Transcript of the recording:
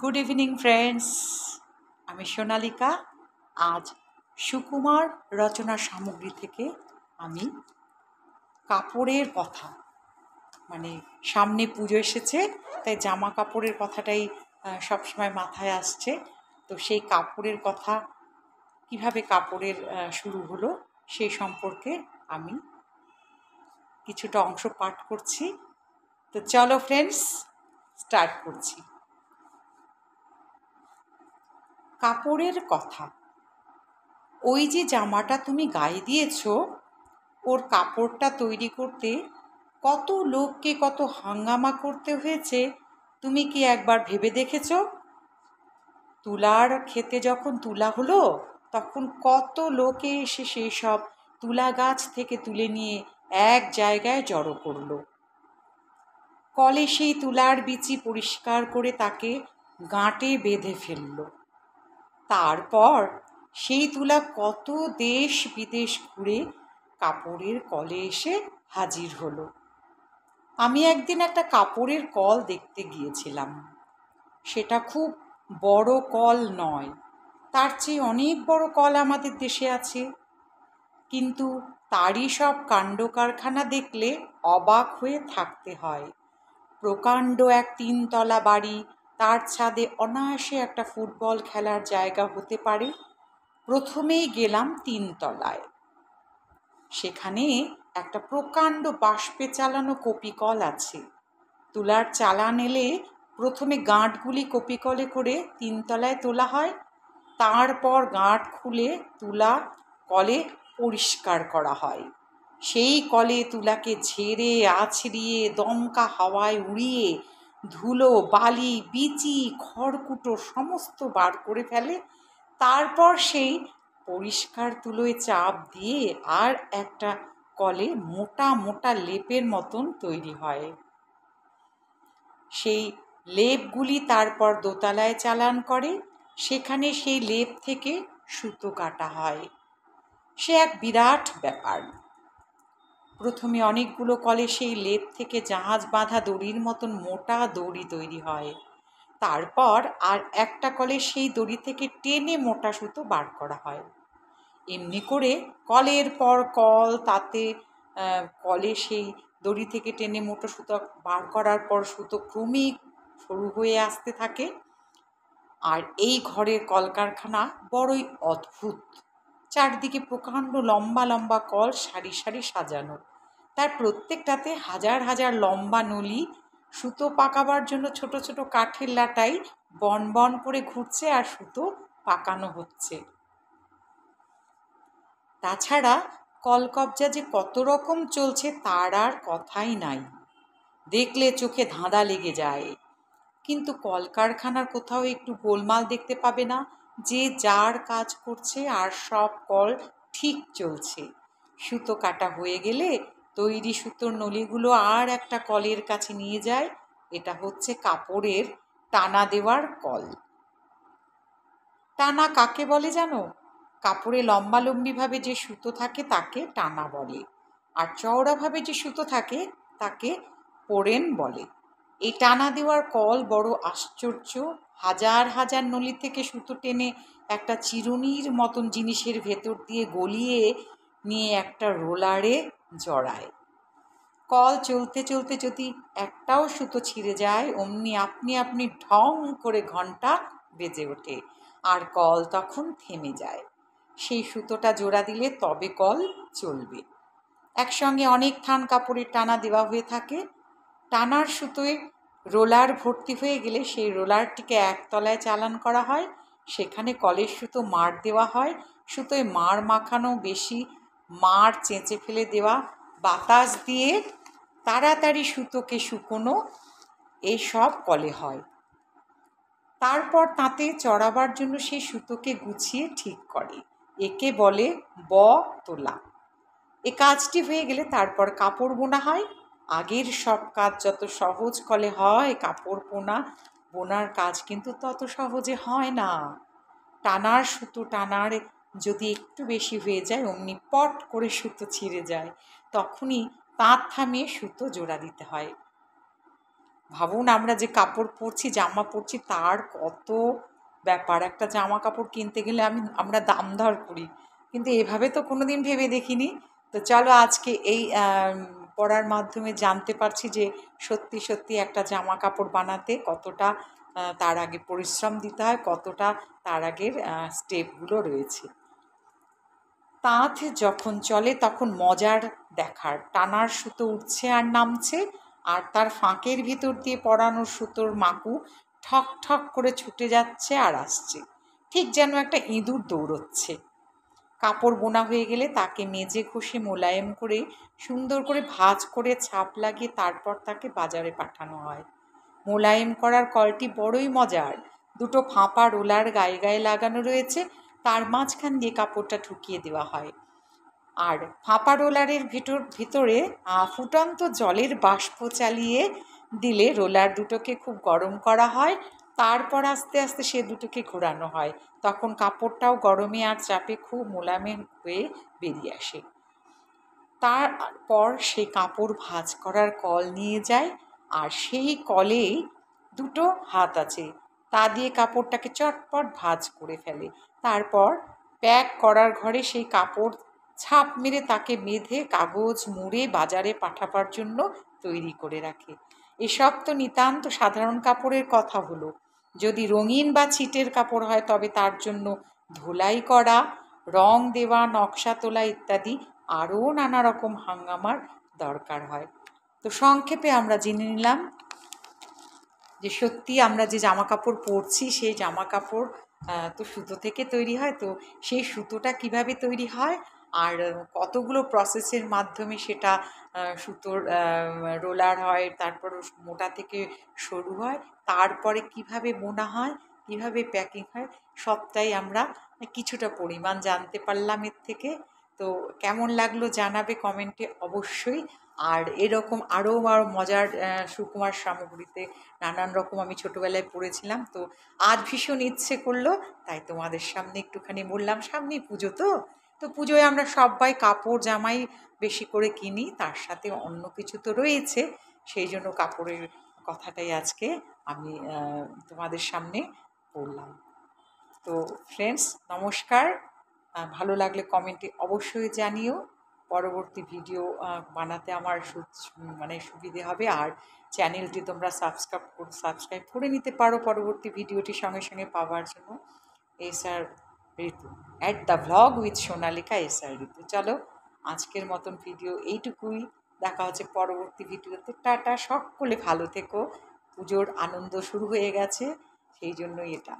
good evening friends আমি সোনালিকা আজ সুকুমার রচনা সামগ্রী থেকে আমি কাপড়ের কথা মানে সামনে পুজো এসেছে তাই জামা কাপড়ের কথাটাই সবসময় মাথায় আসছে তো সেই কাপড়ের কথা কিভাবে কাপড়ের শুরু হলো সেই সম্পর্কে আমি কিছুটা অংশ পাঠ করছি তো চলো ফ্রেন্ডস স্টার্ট করছি কাপড়ের কথা ওই যে জামাটা তুমি গায়ে দিয়েছ ওর কাপড়টা তৈরি করতে কত লোককে কত হাঙ্গামা করতে হয়েছে তুমি কি একবার ভেবে দেখেছ তুলার ক্ষেতে যখন তুলা হলো তখন কত লোকে এসে সেই সব তুলা গাছ থেকে তুলে নিয়ে এক জায়গায় জড়ো করলো কলে সেই তুলার বিচি পরিষ্কার করে তাকে গাঁটে বেঁধে ফেললো তারপর সেই তুলা কত দেশ বিদেশ ঘুরে কাপড়ের কলে এসে হাজির হলো আমি একদিন একটা কাপড়ের কল দেখতে গিয়েছিলাম সেটা খুব বড় কল নয় তার চেয়ে অনেক বড় কল আমাদের দেশে আছে কিন্তু তারই সব কাণ্ড কারখানা দেখলে অবাক হয়ে থাকতে হয় প্রকাণ্ড এক তিনতলা বাড়ি তার ছাদে অনায়াসে একটা ফুটবল খেলার জায়গা হতে পারে প্রথমেই গেলাম তিনতলায় সেখানে একটা প্রকাণ্ড বাষ্পে চালানো কপিকল আছে তুলার চালান এলে প্রথমে গাঁটগুলি কপিকলে করে তিনতলায় তোলা হয় তারপর গাঁট খুলে তুলা কলে পরিষ্কার করা হয় সেই কলে তুলাকে ঝেড়ে আছড়িয়ে দমকা হাওয়ায় উড়িয়ে ধুলো বালি বিচি খড়কুটো সমস্ত বার করে ফেলে তারপর সেই পরিষ্কার তুলোয় চাপ দিয়ে আর একটা কলে মোটা মোটা লেপের মতন তৈরি হয় সেই লেপগুলি তারপর দোতলায় চালান করে সেখানে সেই লেপ থেকে সুতো কাটা হয় সে এক বিরাট ব্যাপার প্রথমে অনেকগুলো কলে সেই লেপ থেকে জাহাজ বাঁধা দড়ির মতন মোটা দড়ি তৈরি হয় তারপর আর একটা কলে সেই দড়ি থেকে টেনে মোটা সুতো বার করা হয় এমনি করে কলের পর কল তাতে কলে সেই দড়ি থেকে টেনে মোটা সুতো বার করার পর সুতো ক্রমিক সরু হয়ে আসতে থাকে আর এই ঘরের কলকারখানা বড়ই অদ্ভুত চারদিকে প্রকাণ্ড লম্বা লম্বা কল সারি সারি সাজানো তার প্রত্যেকটাতে হাজার হাজার লম্বা নলি সুতো পাকাবার জন্য ছোট ছোট কাঠের লাটাই বন বন করে ঘুরছে আর সুতো পাকানো হচ্ছে তাছাড়া কলকবজা যে কত রকম চলছে তার আর কথাই নাই দেখলে চোখে ধাঁধা লেগে যায় কিন্তু কলকারখানার কোথাও একটু গোলমাল দেখতে পাবে না যে যার কাজ করছে আর সব কল ঠিক চলছে সুতো কাটা হয়ে গেলে তৈরি সুতোর নলিগুলো আর একটা কলের কাছে নিয়ে যায় এটা হচ্ছে কাপড়ের টানা দেওয়ার কল টানা কাকে বলে জানো কাপড়ে লম্বালম্বিভাবে যে সুতো থাকে তাকে টানা বলে আর চওড়াভাবে যে সুতো থাকে তাকে পোড়েন বলে এই টানা দেওয়ার কল বড় আশ্চর্য হাজার হাজার নলি থেকে সুতো টেনে একটা চিরুনির মতন জিনিসের ভেতর দিয়ে গলিয়ে নিয়ে একটা রোলারে জড়ায় কল চলতে চলতে যদি একটাও সুতো ছিঁড়ে যায় অমনি আপনি আপনি ঢং করে ঘন্টা বেজে ওঠে আর কল তখন থেমে যায় সেই সুতোটা জোড়া দিলে তবে কল চলবে একসঙ্গে অনেক থান কাপড়ের টানা দেওয়া হয়ে থাকে টানার সুতোয় রোলার ভর্তি হয়ে গেলে সেই রোলারটিকে একতলায় চালান করা হয় সেখানে কলের সুতো মার দেওয়া হয় সুতোয় মার মাখানো বেশি মার চেঁচে ফেলে দেওয়া বাতাস দিয়ে তাড়াতাড়ি সুতোকে শুকোনো এইসব কলে হয় তারপর তাতে চড়াবার জন্য সেই সুতোকে গুছিয়ে ঠিক করে একে বলে ব তোলা এ কাজটি হয়ে গেলে তারপর কাপড় বোনা হয় আগের সব কাজ যত সহজ কলে হয় কাপড় বোনা বোনার কাজ কিন্তু তত সহজে হয় না টানার সুতো টানার যদি একটু বেশি হয়ে যায় অমনি পট করে সুতো ছিঁড়ে যায় তখনই তাঁত থামিয়ে সুতো জোড়া দিতে হয় ভাবুন আমরা যে কাপড় পরছি জামা পরছি তার কত ব্যাপার একটা জামা কাপড় কিনতে গেলে আমি আমরা দাম দর করি কিন্তু এভাবে তো কোনো দিন ভেবে দেখিনি তো চলো আজকে এই পড়ার মাধ্যমে জানতে পারছি যে সত্যি সত্যি একটা জামা কাপড় বানাতে কতটা তার আগে পরিশ্রম দিতে হয় কতটা তার আগের স্টেপগুলো রয়েছে তাঁত যখন চলে তখন মজার দেখার টানার সুতো উঠছে আর নামছে আর তার ফাঁকের ভিতর দিয়ে পরানো সুতোর মাকু ঠক ঠক করে ছুটে যাচ্ছে আর আসছে ঠিক যেন একটা ইঁদুর দৌড়চ্ছে কাপড় বোনা হয়ে গেলে তাকে মেজে ঘষে মোলায়েম করে সুন্দর করে ভাজ করে ছাপ লাগিয়ে তারপর তাকে বাজারে পাঠানো হয় মোলায়েম করার কলটি বড়ই মজার দুটো ফাঁপা রোলার গায়ে গায়ে লাগানো রয়েছে তার মাঝখান দিয়ে কাপড়টা ঢুকিয়ে দেওয়া হয় আর ফাঁপা রোলারের ভেতর ভিতরে ফুটন্ত জলের বাষ্প চালিয়ে দিলে রোলার দুটোকে খুব গরম করা হয় তারপর আস্তে আস্তে সে দুটোকে ঘোরানো হয় তখন কাপড়টাও গরমে আর চাপে খুব মোলামে হয়ে বেরিয়ে আসে তারপর সেই কাপড় ভাঁজ করার কল নিয়ে যায় আর সেই কলেই দুটো হাত আছে তা দিয়ে কাপড়টাকে চটপট ভাজ করে ফেলে তারপর প্যাক করার ঘরে সেই কাপড় ছাপ মেরে তাকে বেঁধে কাগজ মুড়ে বাজারে পাঠাবার জন্য তৈরি করে রাখে এসব তো নিতান্ত সাধারণ কাপড়ের কথা হলো যদি রঙিন বা ছিটের কাপড় হয় তবে তার জন্য ধোলাই করা রং দেওয়া নকশা তোলা ইত্যাদি আরও নানা রকম হাঙ্গামার দরকার হয় তো সংক্ষেপে আমরা জেনে নিলাম যে সত্যি আমরা যে জামা কাপড় পরছি সেই জামা কাপড় তো সুতো থেকে তৈরি হয় তো সেই সুতোটা কিভাবে তৈরি হয় আর কতগুলো প্রসেসের মাধ্যমে সেটা সুতোর রোলার হয় তারপর মোটা থেকে সরু হয় তারপরে কিভাবে মোনা হয় কিভাবে প্যাকিং হয় সবটাই আমরা কিছুটা পরিমাণ জানতে পারলাম এর থেকে তো কেমন লাগলো জানাবে কমেন্টে অবশ্যই আর এরকম আরও আরও মজার সুকুমার সামগ্রীতে নানান রকম আমি ছোটোবেলায় পড়েছিলাম তো আজ ভীষণ ইচ্ছে করলো তাই তোমাদের সামনে একটুখানি বললাম সামনে পুজো তো তো পুজোয় আমরা সবাই কাপড় জামাই বেশি করে কিনি তার সাথে অন্য কিছু তো রয়েছে সেই জন্য কাপড়ের কথাটাই আজকে আমি তোমাদের সামনে বললাম তো ফ্রেন্ডস নমস্কার ভালো লাগলে কমেন্টে অবশ্যই জানিও পরবর্তী ভিডিও বানাতে আমার মানে সুবিধে হবে আর চ্যানেলটি তোমরা সাবস্ক্রাইব সাবস্ক্রাইব করে নিতে পারো পরবর্তী ভিডিওটি সঙ্গে সঙ্গে পাওয়ার জন্য S R Ritu at the vlog with Sonalika S R Ritu চলো আজকের মতন ভিডিও এইটুকুই দেখা হচ্ছে পরবর্তী ভিডিওতে টাটা সকলে ভালো থেকো পুজোর আনন্দ শুরু হয়ে গেছে সেই জন্যই এটা